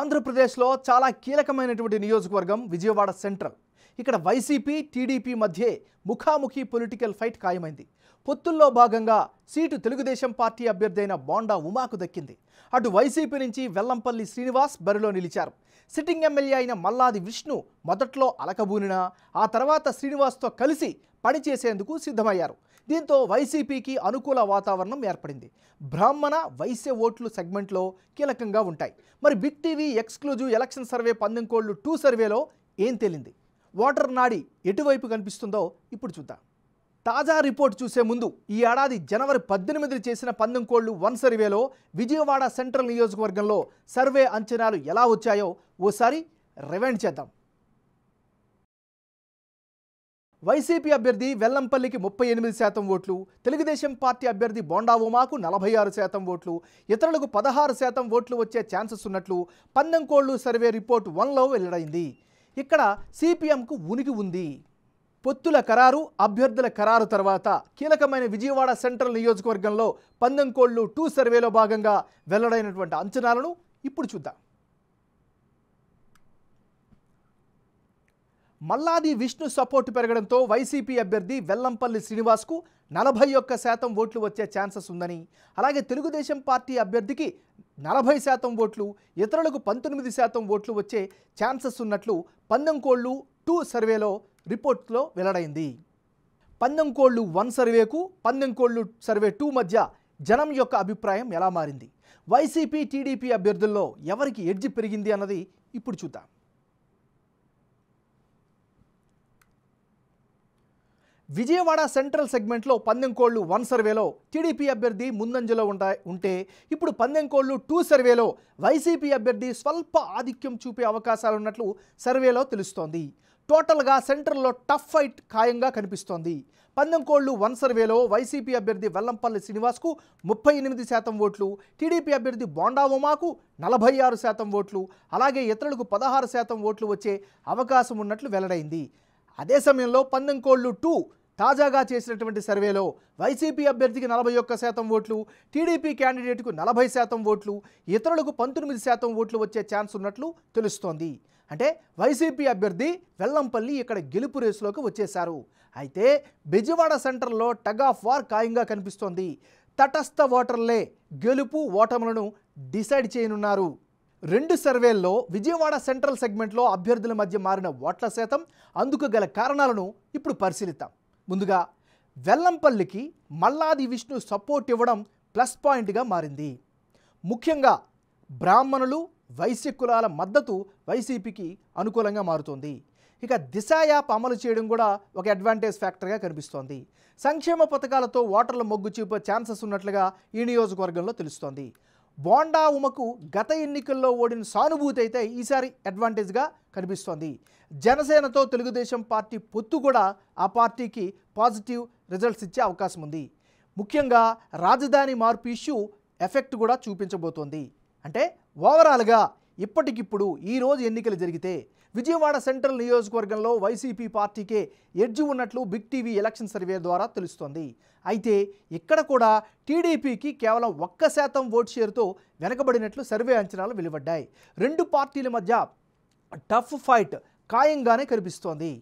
ఆంధ్రప్రదేశ్లో చాలా కీలకమైనటువంటి నియోజకవర్గం విజయవాడ సెంట్రల్ ఇక్కడ వైసీపీ టీడీపీ మధ్యే ముఖాముఖి పొలిటికల్ ఫైట్ ఖాయమైంది పొత్తుల్లో భాగంగా సీటు తెలుగుదేశం పార్టీ అభ్యర్థైన బోండా ఉమాకు దక్కింది అటు వైసీపీ నుంచి వెల్లంపల్లి శ్రీనివాస్ బరిలో నిలిచారు సిట్టింగ్ ఎమ్మెల్యే అయిన మల్లాది విష్ణు మొదట్లో అలకబూనినా ఆ తర్వాత శ్రీనివాస్తో కలిసి పనిచేసేందుకు సిద్ధమయ్యారు దీంతో వైసీపీకి అనుకూల వాతావరణం ఏర్పడింది బ్రాహ్మణ వైశ్య ఓట్లు సెగ్మెంట్లో కీలకంగా ఉంటాయి మరి big TV exclusive election survey పందెంకోళ్లు టూ సర్వేలో ఏం తేలింది ఓటర్ నాడి ఎటువైపు కనిపిస్తుందో ఇప్పుడు చూద్దాం తాజా రిపోర్ట్ చూసే ముందు ఈ ఏడాది జనవరి పద్దెనిమిది చేసిన పందెం కోళ్లు వన్ సర్వేలో విజయవాడ సెంట్రల్ నియోజకవర్గంలో సర్వే అంచనాలు ఎలా వచ్చాయో ఓసారి రివెండ్ చేద్దాం వైసీపీ అభ్యర్థి వెల్లంపల్లికి ముప్పై ఎనిమిది శాతం ఓట్లు తెలుగుదేశం పార్టీ అభ్యర్థి బోండా ఉమాకు నలభై ఆరు శాతం ఓట్లు ఇతరులకు పదహారు శాతం ఓట్లు వచ్చే ఛాన్సెస్ ఉన్నట్లు పందెంకోళ్లు సర్వే రిపోర్ట్ వన్లో వెల్లడైంది ఇక్కడ సిపిఎంకు ఉనికి ఉంది పొత్తుల ఖరారు అభ్యర్థుల ఖరారు తర్వాత కీలకమైన విజయవాడ సెంట్రల్ నియోజకవర్గంలో పందంకోళ్లు టూ సర్వేలో భాగంగా వెల్లడైనటువంటి అంచనాలను ఇప్పుడు చూద్దాం మల్లాది విష్ణు సపోర్టు పెరగడంతో వైసీపీ అభ్యర్థి వెల్లంపల్లి శ్రీనివాస్కు నలభై ఒక్క శాతం ఓట్లు వచ్చే ఛాన్సెస్ ఉందని అలాగే తెలుగుదేశం పార్టీ అభ్యర్థికి నలభై శాతం ఓట్లు ఇతరులకు పంతొమ్మిది శాతం ఓట్లు వచ్చే ఛాన్సెస్ ఉన్నట్లు పందంకోళ్లు టూ సర్వేలో రిపోర్ట్లో వెల్లడైంది పందెం కోళ్ళు వన్ సర్వేకు పందెం కోళ్ళు సర్వే టూ మధ్య జనం యొక్క అభిప్రాయం ఎలా మారింది వైసీపీ టీడీపీ అభ్యర్థుల్లో ఎవరికి ఎడ్జి పెరిగింది అన్నది ఇప్పుడు చూద్దాం విజయవాడ సెంట్రల్ సెగ్మెంట్లో కోళ్ళు వన్ సర్వేలో టీడీపీ అభ్యర్థి ముందంజలో ఉంటా ఉంటే ఇప్పుడు కోళ్ళు టూ సర్వేలో వైసీపీ అభ్యర్థి స్వల్ప ఆధిక్యం చూపే అవకాశాలున్నట్లు సర్వేలో తెలుస్తోంది టోటల్గా సెంటర్లో టఫ్ ఫైట్ ఖాయంగా కనిపిస్తోంది పందంకోళ్లు వన్ సర్వేలో వైసీపీ అభ్యర్థి వెల్లంపల్లి శ్రీనివాస్కు ముప్పై ఎనిమిది శాతం ఓట్లు టీడీపీ అభ్యర్థి బోండా ఉమాకు నలభై ఆరు శాతం ఓట్లు అలాగే ఇతరులకు పదహారు శాతం ఓట్లు వచ్చే అవకాశం ఉన్నట్లు వెల్లడైంది అదే సమయంలో పందంకోళ్లు టూ తాజాగా చేసినటువంటి సర్వేలో వైసీపీ అభ్యర్థికి నలభై ఒక్క శాతం ఓట్లు టీడీపీ క్యాండిడేట్కు నలభై శాతం ఓట్లు ఇతరులకు పంతొమ్మిది శాతం ఓట్లు వచ్చే ఛాన్స్ ఉన్నట్లు తెలుస్తోంది అంటే వైసీపీ అభ్యర్థి వెల్లంపల్లి ఇక్కడ గెలుపు రేసులోకి వచ్చేశారు అయితే బెజవాడ సెంటర్లో టగ్ ఆఫ్ వార్ ఖాయంగా కనిపిస్తోంది తటస్థ ఓటర్లే గెలుపు ఓటములను డిసైడ్ చేయనున్నారు రెండు సర్వేల్లో విజయవాడ సెంట్రల్ సెగ్మెంట్లో అభ్యర్థుల మధ్య మారిన ఓట్ల శాతం అందుకు గల కారణాలను ఇప్పుడు పరిశీలిద్దాం ముందుగా వెల్లంపల్లికి మల్లాది విష్ణు సపోర్ట్ ఇవ్వడం ప్లస్ పాయింట్గా మారింది ముఖ్యంగా బ్రాహ్మణులు వైశ్య కులాల మద్దతు వైసీపీకి అనుకూలంగా మారుతోంది ఇక దిశ యాప్ అమలు చేయడం కూడా ఒక అడ్వాంటేజ్ ఫ్యాక్టర్గా కనిపిస్తోంది సంక్షేమ పథకాలతో ఓటర్ల మొగ్గు చూపే ఛాన్సెస్ ఉన్నట్లుగా ఈ నియోజకవర్గంలో తెలుస్తోంది బోండా ఉమకు గత ఎన్నికల్లో ఓడిన సానుభూతి అయితే ఈసారి అడ్వాంటేజ్గా కనిపిస్తోంది జనసేనతో తెలుగుదేశం పార్టీ పొత్తు కూడా ఆ పార్టీకి పాజిటివ్ రిజల్ట్స్ ఇచ్చే అవకాశం ఉంది ముఖ్యంగా రాజధాని మార్పు ఇష్యూ ఎఫెక్ట్ కూడా చూపించబోతోంది అంటే ఓవరాల్గా ఇప్పటికిప్పుడు ఈరోజు ఎన్నికలు జరిగితే విజయవాడ సెంట్రల్ నియోజకవర్గంలో వైసీపీ పార్టీకే ఎడ్జి ఉన్నట్లు బిగ్ టీవీ ఎలక్షన్ సర్వే ద్వారా తెలుస్తోంది అయితే ఇక్కడ కూడా టీడీపీకి కేవలం ఒక్క శాతం ఓట్ షేర్తో వెనకబడినట్లు సర్వే అంచనాలు వెలువడ్డాయి రెండు పార్టీల మధ్య టఫ్ ఫైట్ ఖాయంగానే కనిపిస్తోంది